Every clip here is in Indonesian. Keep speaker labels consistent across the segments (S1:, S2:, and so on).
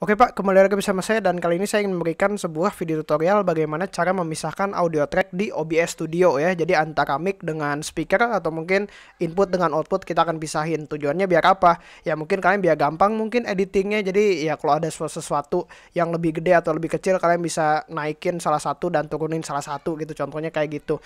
S1: Oke Pak, kembali lagi bersama saya dan kali ini saya ingin memberikan sebuah video tutorial bagaimana cara memisahkan audio track di OBS Studio ya. Jadi antara mic dengan speaker atau mungkin input dengan output kita akan pisahin. Tujuannya biar apa? Ya mungkin kalian biar gampang mungkin editingnya. Jadi ya kalau ada sesuatu yang lebih gede atau lebih kecil kalian bisa naikin salah satu dan turunin salah satu gitu. Contohnya kayak gitu.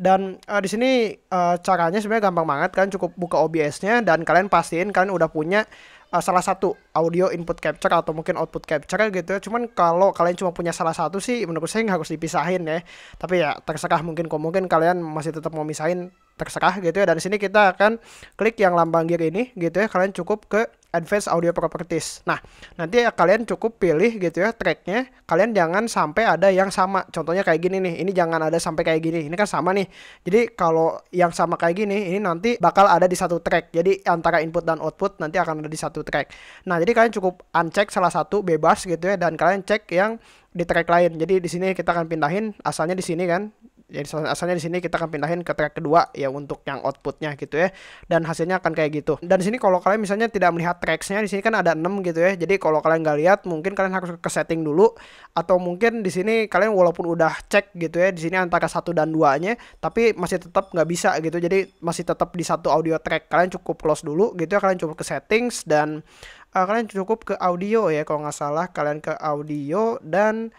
S1: Dan uh, di sini uh, caranya sebenarnya gampang banget. kan. cukup buka OBS-nya dan kalian pastiin kalian udah punya uh, salah satu audio input capture atau mungkin output capture gitu ya. Cuman kalau kalian cuma punya salah satu sih menurut saya nggak harus dipisahin ya. Tapi ya terserah mungkin kok mungkin kalian masih tetap mau misahin terserah gitu ya. Dan sini kita akan klik yang lambang gear ini gitu ya. Kalian cukup ke Advanced Audio Properties. Nah, nanti ya kalian cukup pilih gitu ya tracknya. Kalian jangan sampai ada yang sama. Contohnya kayak gini nih. Ini jangan ada sampai kayak gini. Ini kan sama nih. Jadi kalau yang sama kayak gini, ini nanti bakal ada di satu track. Jadi antara input dan output nanti akan ada di satu track. Nah, jadi kalian cukup uncheck salah satu bebas gitu ya dan kalian cek yang di track lain. Jadi di sini kita akan pindahin asalnya di sini kan. Jadi asalnya di sini kita akan pindahin ke track kedua ya untuk yang outputnya gitu ya. Dan hasilnya akan kayak gitu. Dan di sini kalau kalian misalnya tidak melihat tracksnya di sini kan ada 6 gitu ya. Jadi kalau kalian nggak lihat mungkin kalian harus ke setting dulu atau mungkin di sini kalian walaupun udah cek gitu ya di sini antara satu dan dua duanya tapi masih tetap nggak bisa gitu. Jadi masih tetap di satu audio track. Kalian cukup close dulu gitu ya. Kalian cukup ke settings dan uh, kalian cukup ke audio ya kalau nggak salah kalian ke audio dan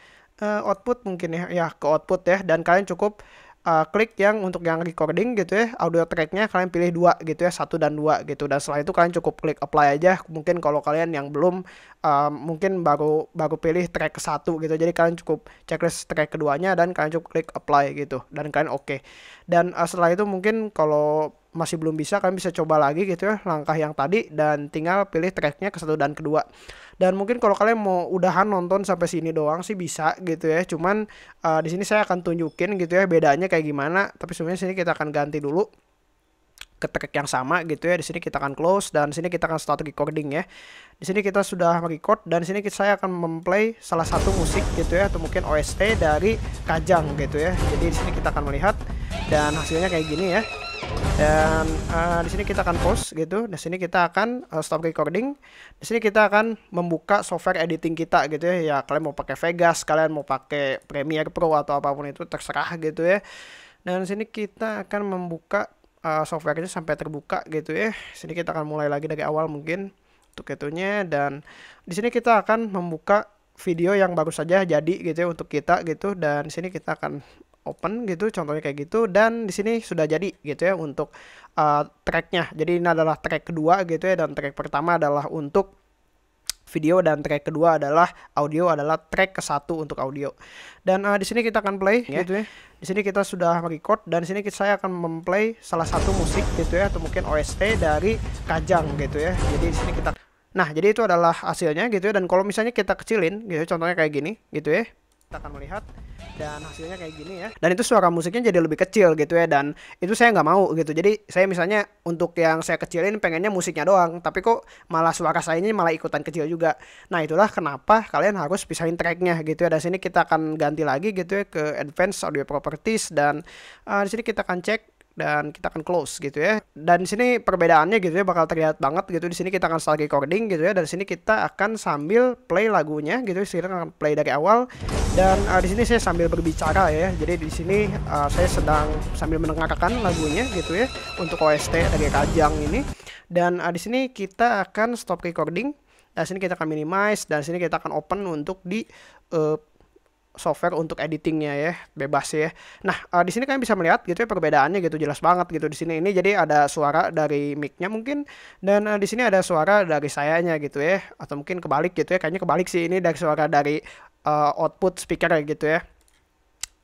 S1: uh, output mungkin ya ya ke output ya dan kalian cukup uh, klik yang untuk yang recording gitu ya audio tracknya kalian pilih dua gitu ya satu dan dua gitu dan setelah itu kalian cukup klik apply aja mungkin kalau kalian yang belum uh, mungkin baru baru pilih track ke satu gitu jadi kalian cukup checklist track keduanya dan kalian cukup klik apply gitu dan kalian oke okay. dan uh, setelah itu mungkin kalau masih belum bisa kalian bisa coba lagi gitu ya langkah yang tadi dan tinggal pilih tracknya ke satu dan kedua dan mungkin kalau kalian mau udahan nonton sampai sini doang sih bisa gitu ya cuman uh, di sini saya akan tunjukin gitu ya bedanya kayak gimana tapi sebenarnya sini kita akan ganti dulu ke track yang sama gitu ya. Di sini kita akan close dan sini kita akan start recording ya. Di sini kita sudah record dan sini saya akan memplay salah satu musik gitu ya atau mungkin OST dari Kajang gitu ya. Jadi di sini kita akan melihat dan hasilnya kayak gini ya dan uh, di sini kita akan post gitu di sini kita akan uh, stop recording di sini kita akan membuka software editing kita gitu ya ya kalian mau pakai Vegas kalian mau pakai Premiere Pro atau apapun itu terserah gitu ya dan di sini kita akan membuka uh, software itu sampai terbuka gitu ya di sini kita akan mulai lagi dari awal mungkin untuk itunya dan di sini kita akan membuka video yang baru saja jadi gitu ya untuk kita gitu dan di sini kita akan open gitu contohnya kayak gitu dan di sini sudah jadi gitu ya untuk uh, tracknya jadi ini adalah track kedua gitu ya dan track pertama adalah untuk video dan track kedua adalah audio adalah track ke satu untuk audio dan uh, di sini kita akan play yeah. gitu ya di sini kita sudah record dan di sini saya akan memplay salah satu musik gitu ya atau mungkin OST dari Kajang gitu ya jadi di sini kita Nah, jadi itu adalah hasilnya gitu ya. Dan kalau misalnya kita kecilin gitu, ya, contohnya kayak gini gitu ya kita akan melihat dan hasilnya kayak gini ya dan itu suara musiknya jadi lebih kecil gitu ya dan itu saya nggak mau gitu jadi saya misalnya untuk yang saya kecilin pengennya musiknya doang tapi kok malah suara saya ini malah ikutan kecil juga nah itulah kenapa kalian harus pisahin tracknya gitu ya dan sini kita akan ganti lagi gitu ya ke advanced audio properties dan uh, di sini kita akan cek dan kita akan close gitu ya. Dan di sini perbedaannya gitu ya bakal terlihat banget gitu. Di sini kita akan start recording gitu ya. Dan di sini kita akan sambil play lagunya gitu. Kita akan play dari awal dan uh, di sini saya sambil berbicara ya. Jadi di sini uh, saya sedang sambil mendengarkan lagunya gitu ya untuk OST dari Kajang ini. Dan uh, di sini kita akan stop recording. Dan sini kita akan minimize dan sini kita akan open untuk di uh, software untuk editingnya ya bebas ya. Nah uh, di sini kalian bisa melihat gitu ya perbedaannya gitu jelas banget gitu di sini ini jadi ada suara dari micnya mungkin dan uh, di sini ada suara dari sayanya gitu ya atau mungkin kebalik gitu ya kayaknya kebalik sih ini dari suara dari uh, output speaker gitu ya.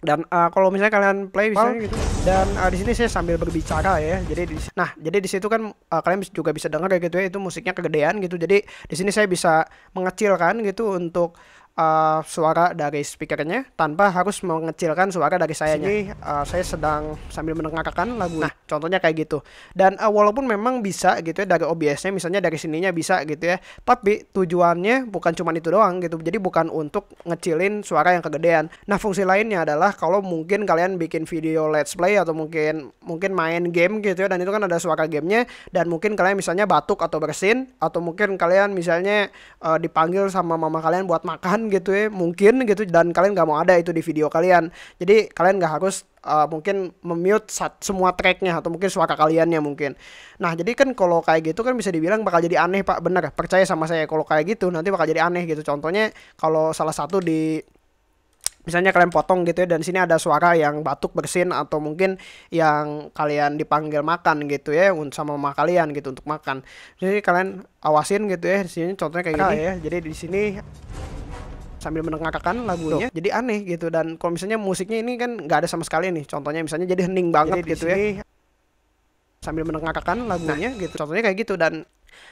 S1: Dan uh, kalau misalnya kalian play bisa gitu. Dan uh, di sini saya sambil berbicara ya. Jadi di, nah, jadi di situ kan uh, kalian juga bisa dengar ya gitu ya itu musiknya kegedean gitu. Jadi di sini saya bisa mengecilkan gitu untuk uh, suara dari speakernya tanpa harus mengecilkan suara dari saya. Ini uh, eh, saya sedang sambil mendengarkan lagu. Nah, contohnya kayak gitu. Dan uh, walaupun memang bisa gitu ya dari OBS-nya misalnya dari sininya bisa gitu ya, tapi tujuannya bukan cuma itu doang gitu. Jadi bukan untuk ngecilin suara yang kegedean. Nah, fungsi lainnya adalah kalau mungkin kalian bikin video let's play atau mungkin mungkin main game gitu ya dan itu kan ada suara gamenya dan mungkin kalian misalnya batuk atau bersin atau mungkin kalian misalnya uh, dipanggil sama mama kalian buat makan gitu ya mungkin gitu dan kalian nggak mau ada itu di video kalian jadi kalian nggak harus uh, mungkin memute sat, semua tracknya atau mungkin suara kaliannya mungkin. Nah jadi kan kalau kayak gitu kan bisa dibilang bakal jadi aneh pak bener percaya sama saya kalau kayak gitu nanti bakal jadi aneh gitu. Contohnya kalau salah satu di misalnya kalian potong gitu ya dan sini ada suara yang batuk bersin atau mungkin yang kalian dipanggil makan gitu ya sama mama kalian gitu untuk makan jadi kalian awasin gitu ya di sini contohnya kayak gini ya jadi di sini sambil menengahkan lagunya Tuh. jadi aneh gitu dan kalau misalnya musiknya ini kan nggak ada sama sekali nih contohnya misalnya jadi hening banget jadi gitu ya. sini, ya sambil menengahkan lagunya nah. gitu contohnya kayak gitu dan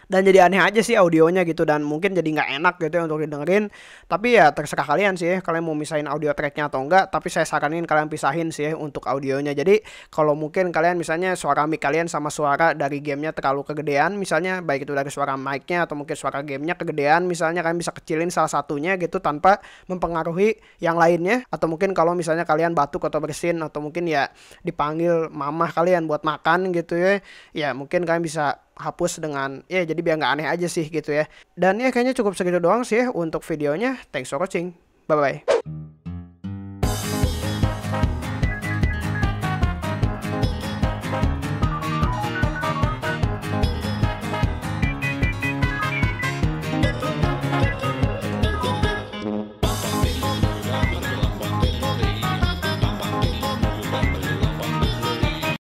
S1: dan jadi aneh aja sih audionya gitu dan mungkin jadi nggak enak gitu ya untuk didengerin tapi ya terserah kalian sih ya, kalian mau misahin audio tracknya atau enggak tapi saya saranin kalian pisahin sih ya untuk audionya jadi kalau mungkin kalian misalnya suara mic kalian sama suara dari gamenya terlalu kegedean misalnya baik itu dari suara micnya atau mungkin suara gamenya kegedean misalnya kalian bisa kecilin salah satunya gitu tanpa mempengaruhi yang lainnya atau mungkin kalau misalnya kalian batuk atau bersin atau mungkin ya dipanggil mamah kalian buat makan gitu ya ya mungkin kalian bisa hapus dengan ya jadi biar nggak aneh aja sih gitu ya. Dan ya kayaknya cukup segitu doang sih ya untuk videonya. Thanks for watching. Bye bye.